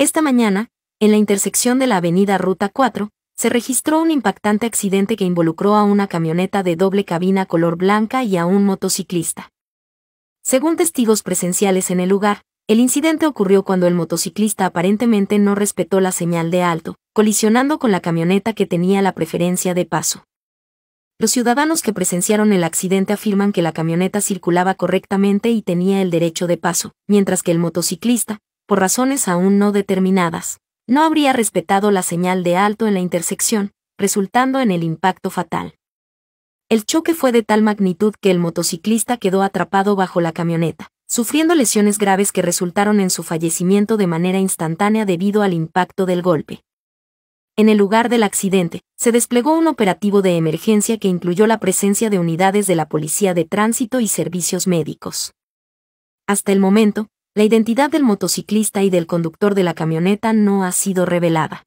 Esta mañana, en la intersección de la avenida Ruta 4, se registró un impactante accidente que involucró a una camioneta de doble cabina color blanca y a un motociclista. Según testigos presenciales en el lugar, el incidente ocurrió cuando el motociclista aparentemente no respetó la señal de alto, colisionando con la camioneta que tenía la preferencia de paso. Los ciudadanos que presenciaron el accidente afirman que la camioneta circulaba correctamente y tenía el derecho de paso, mientras que el motociclista, por razones aún no determinadas, no habría respetado la señal de alto en la intersección, resultando en el impacto fatal. El choque fue de tal magnitud que el motociclista quedó atrapado bajo la camioneta, sufriendo lesiones graves que resultaron en su fallecimiento de manera instantánea debido al impacto del golpe. En el lugar del accidente, se desplegó un operativo de emergencia que incluyó la presencia de unidades de la Policía de Tránsito y Servicios Médicos. Hasta el momento, la identidad del motociclista y del conductor de la camioneta no ha sido revelada.